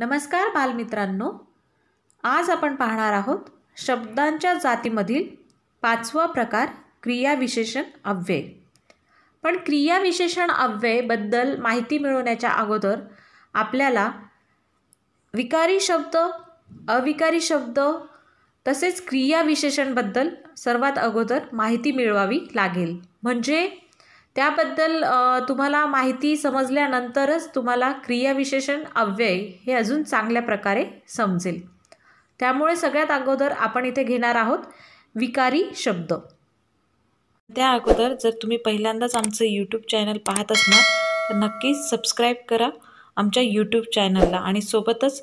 नमस्कार बालमित्रांनो आज आपण पाहणार आहोत शब्दांच्या जातीमधील पाचवा प्रकार क्रियाविशेषण अव्यय पण क्रियाविशेषण अव्ययबद्दल माहिती मिळवण्याच्या अगोदर आपल्याला विकारी शब्द अविकारी शब्द तसेच क्रियाविशेषणबद्दल सर्वात अगोदर माहिती मिळवावी लागेल म्हणजे त्याबद्दल तुम्हाला माहिती समजल्यानंतरच तुम्हाला क्रियाविशेषण अव्यय हे अजून चांगल्या प्रकारे समजेल त्यामुळे सगळ्यात अगोदर आपण इथे घेणार आहोत विकारी शब्द त्या अगोदर जर तुम्ही पहिल्यांदाच आमचं यूट्यूब चॅनल पाहत असणार तर नक्कीच सबस्क्राईब करा आमच्या यूट्यूब चॅनलला आणि सोबतच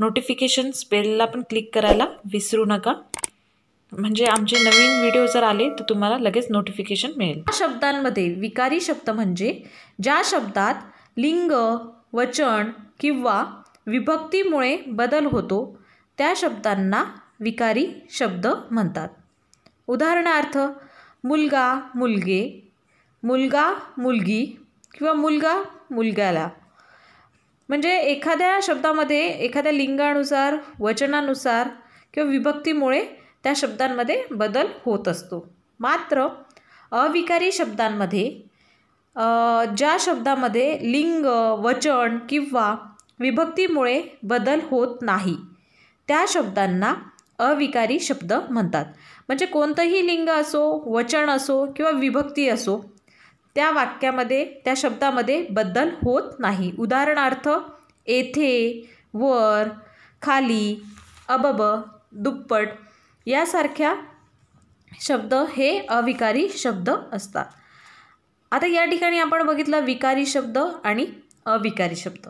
नोटिफिकेशन बेलला पण क्लिक करायला विसरू नका म्हणजे आमचे नवीन व्हिडिओ जर आले तर तुम्हाला लगेच नोटिफिकेशन मिळेल शब्दांमध्ये विकारी शब्द म्हणजे ज्या शब्दात लिंग वचन किंवा विभक्तीमुळे बदल होतो त्या शब्दांना विकारी शब्द म्हणतात उदाहरणार्थ मुलगा मुलगे मुलगा मुलगी किंवा मुलगा मुलग्याला म्हणजे एखाद्या शब्दामध्ये एखाद्या लिंगानुसार वचनानुसार किंवा विभक्तीमुळे त्या शब्दांमध्ये बदल होत असतो मात्र अविकारी शब्दांमध्ये ज्या शब्दामध्ये लिंग वचन किंवा विभक्तीमुळे बदल होत नाही त्या शब्दांना अविकारी शब्द म्हणतात म्हणजे कोणतंही लिंग असो वचन असो किंवा विभक्ती असो त्या वाक्यामध्ये त्या शब्दामध्ये बदल होत नाही उदाहरणार्थ येथे वर खाली अबब दुप्पट यासारख्या शब्द हे अविकारी शब्द असतात आता या ठिकाणी आपण बघितलं विकारी शब्द आणि अविकारी शब्द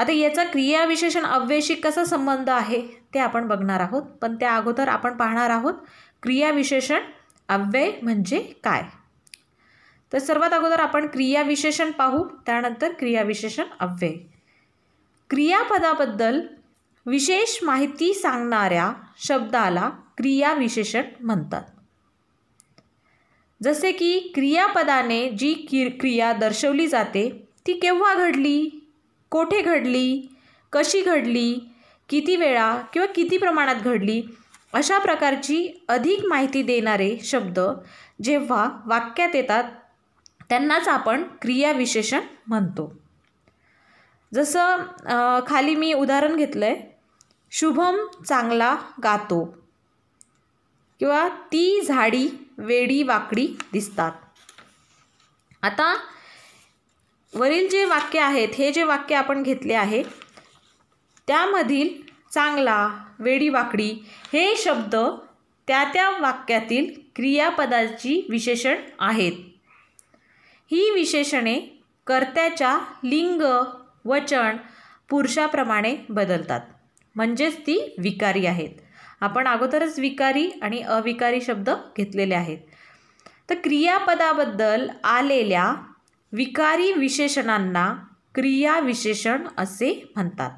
आता याचा क्रियाविशेषण अव्ययशी कसा संबंध आहे ते आपण बघणार आहोत पण त्या अगोदर आपण पाहणार आहोत क्रियाविशेषण अव्यय म्हणजे काय तर सर्वात अगोदर आपण क्रियाविशेषण पाहू त्यानंतर क्रियाविशेषण अव्यय क्रियापदाबद्दल विशेष माहिती सांगणाऱ्या शब्दाला क्रियाविशेषण म्हणतात जसे की क्रियापदाने जी कि क्रिया दर्शवली जाते ती केव्हा घडली कोठे घडली कशी घडली किती वेळा किंवा किती प्रमाणात घडली अशा प्रकारची अधिक माहिती देणारे शब्द जेव्हा वाक्यात येतात त्यांनाच आपण क्रियाविशेषण म्हणतो जसं खाली मी उदाहरण घेतलं आहे शुभम चांगला गातो किंवा ती झाडी वेडी वाकडी दिसतात आता वरील जे वाक्य आहेत हे जे वाक्य आपण घेतले आहे त्यामधील चांगला वेडी वाकडी हे शब्द त्या त्या वाक्यातील क्रियापदाची विशेषण आहेत ही विशेषणे कर्त्याच्या लिंग वचन पुरुषाप्रमाणे बदलतात म्हणजेच ती विकारी आहेत आपण अगोदरच विकारी आणि अविकारी शब्द घेतलेले आहेत तर क्रियापदाबद्दल आलेल्या विकारी विशेषणांना क्रियाविशेषण असे म्हणतात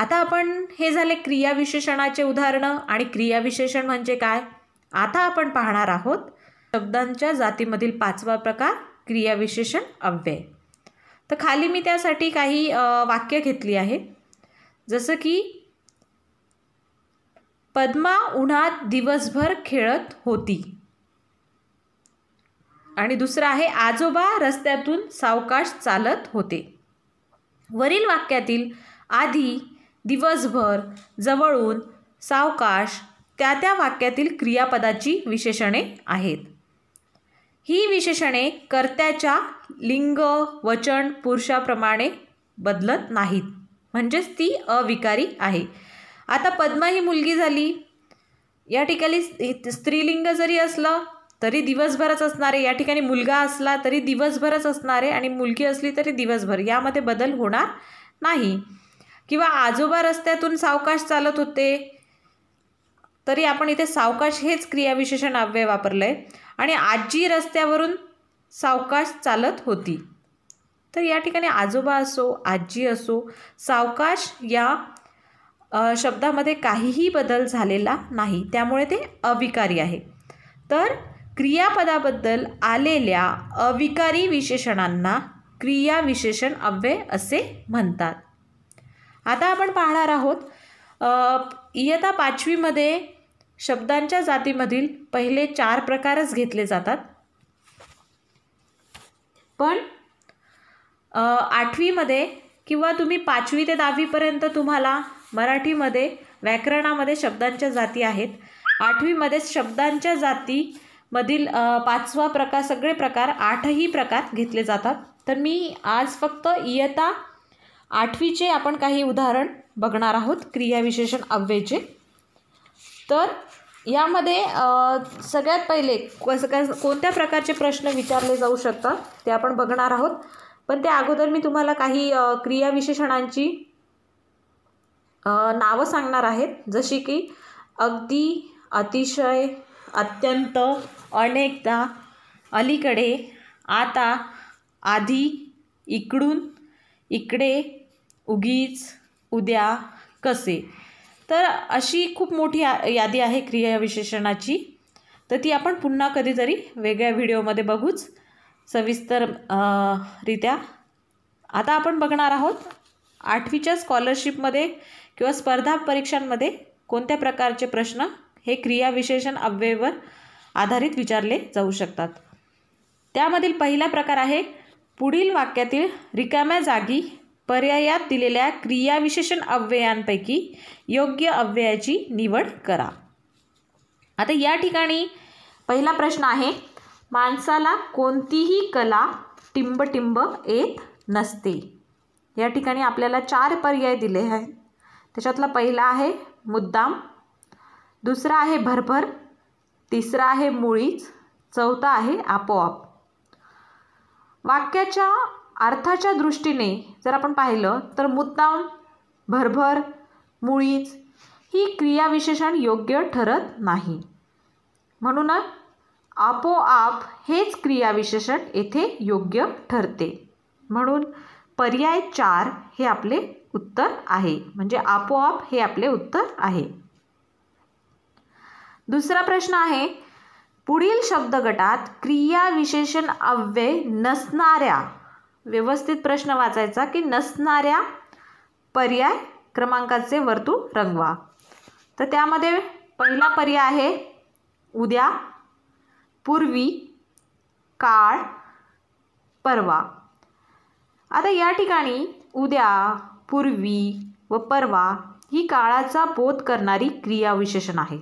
आता आपण हे झाले क्रियाविशेषणाचे उदाहरणं आणि क्रियाविशेषण म्हणजे काय आता आपण पाहणार आहोत शब्दांच्या जातीमधील पाचवा प्रकार क्रियाविशेषण अव्यय तर खाली मी त्यासाठी काही वाक्य घेतली आहेत जसं की पद्मा उन्हात दिवसभर खेळत होती आणि दुसरं आहे आजोबा रस्त्यातून सावकाश चालत होते वरील वाक्यातील आधी दिवसभर जवळून सावकाश त्या त्या वाक्यातील क्रियापदाची विशेषणे आहेत ही विशेषणे कर्त्याच्या लिंग वचन पुरुषाप्रमाणे बदलत नाहीत म्हणजेच ती अविकारी आहे आता पद्मा ही मुलगी झाली या ठिकाणी स्त्रीलिंग जरी असलं तरी दिवसभरच असणारे या ठिकाणी मुलगा असला तरी दिवसभरच असणारे आणि मुलगी असली तरी दिवसभर यामध्ये बदल होणार नाही किंवा आजोबा रस्त्यातून सावकाश चालत होते तरी आपण इथे सावकाश हेच क्रियाविशेषण अव्यय वापरलं आहे आणि आजी रस्त्यावरून सावकाश चालत होती तर या ठिकाणी आजोबा असो आजी असो सावकाश या शब्दामध्ये काहीही बदल झालेला नाही त्यामुळे ते अविकारी आहे तर क्रियापदाबद्दल आलेल्या अविकारी विशेषणांना क्रियाविशेषण अव्यय असे म्हणतात आता आपण पाहणार आहोत इयता पाचवीमध्ये शब्दांच्या जातीमधील पहिले चार प्रकारच घेतले जातात पण आठवीमध्ये किंवा तुम्ही पाचवी ते दहावीपर्यंत तुम्हाला मराठीमध्ये व्याकरणामध्ये शब्दांच्या जाती आहेत आठवीमध्ये शब्दांच्या जातीमधील पाचवा प्रकार सगळे प्रकार आठही प्रकार घेतले जातात तर मी आज फक्त इयता आठवीचे आपण काही उदाहरण बघणार आहोत क्रियाविशेषण अव्ययचे तर यामध्ये सगळ्यात पहिले कसं कोणत्या प्रकारचे प्रश्न विचारले जाऊ शकतात ते आपण बघणार आहोत पण त्या अगोदर मी तुम्हाला काही क्रियाविशेषणांची नावं सांगणार आहेत जशी की अगदी अतिशय अत्यंत अनेकदा अलीकडे आता आधी इकडून इकडे उगीच उद्या कसे तर अशी खूप मोठी यादी आहे क्रियाविशेषणाची तर ती आपण पुन्हा कधीतरी वेगळ्या व्हिडिओमध्ये बघूच सविस्तर रित्या आता आपण बघणार आहोत आठवीच्या स्कॉलरशिपमध्ये किंवा स्पर्धा परीक्षांमध्ये कोणत्या प्रकारचे प्रश्न हे क्रियाविशेषण अव्ययवर आधारित विचारले जाऊ शकतात त्यामधील पहिला प्रकार आहे पुढील वाक्यातील रिकाम्या जागी पर्यायात दिलेल्या क्रियाविशेषण अव्ययांपैकी योग्य अव्ययाची निवड करा आता या ठिकाणी पहिला प्रश्न आहे माणसाला कोणतीही कला टिंबटिंब येत नसते या ठिकाणी आपल्याला चार पर्याय दिले आहेत त्याच्यातला पहिला आहे मुद्दाम दुसरा आहे भरभर तिसरा आहे मुळीच चौथा आहे आपोआप वाक्याच्या अर्थाच्या दृष्टीने जर आपण पाहिलं तर मुद्दाम भरभर मुळीच ही क्रियाविशेषण योग्य ठरत नाही म्हणूनच आपोआप हेच क्रियाविशेषण येथे योग्य ठरते म्हणून पर्याय चार हे आपले उत्तर आहे म्हणजे आपोआप हे आपले उत्तर आहे दुसरा प्रश्न आहे पुढील शब्द गटात क्रियाविशेषण अव्यय नसणाऱ्या व्यवस्थित प्रश्न वाचायचा की नसणाऱ्या पर्याय क्रमांकाचे वर्तुळ रंगवा तर त्यामध्ये पहिला पर्याय आहे उद्या पूर्वी काळ परवा आता या ठिकाणी उद्या पूर्वी व परवा ही काळाचा बोध करणारी क्रियाविशेषण आहे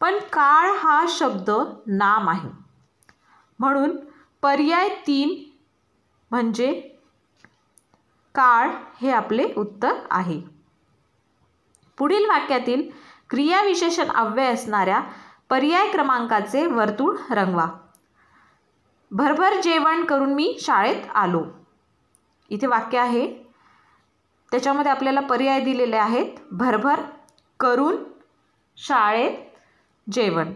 पण काळ हा शब्द नाम आहे म्हणून पर्याय तीन म्हणजे काळ हे आपले उत्तर आहे पुढील वाक्यातील क्रियाविशेषण अव्यय असणाऱ्या पर्याय क्रमांकाचे वर्तुळ रंगवा भरभर जेवण करून मी शाळेत आलो इथे वाक्य आहे त्याच्यामध्ये आपल्याला पर्याय दिलेले आहेत भरभर करून शाळेत जेवण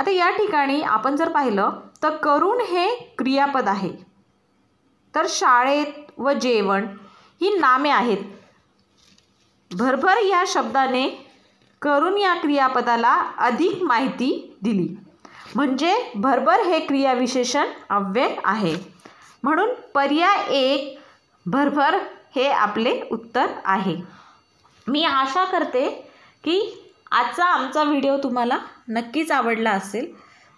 आता या ठिकाणी आपण जर पाहिलं तर करून हे क्रियापद आहे तर शाळेत व जेवण ही नामे आहेत भरभर या शब्दाने करून या क्रियापदाला अधिक माहिती दिली म्हणजे भरभर हे क्रियाविशेषण अव्यय आहे म्हणून पर्याय एक भरभर हे आपले उत्तर आहे मी आशा करते की आजचा आमचा व्हिडिओ तुम्हाला नक्कीच आवडला असेल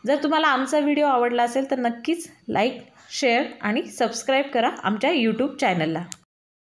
जर तुम्हाला आमचा व्हिडिओ आवडला असेल तर नक्कीच लाईक शेअर आणि सबस्क्राईब करा आमच्या यूट्यूब चॅनलला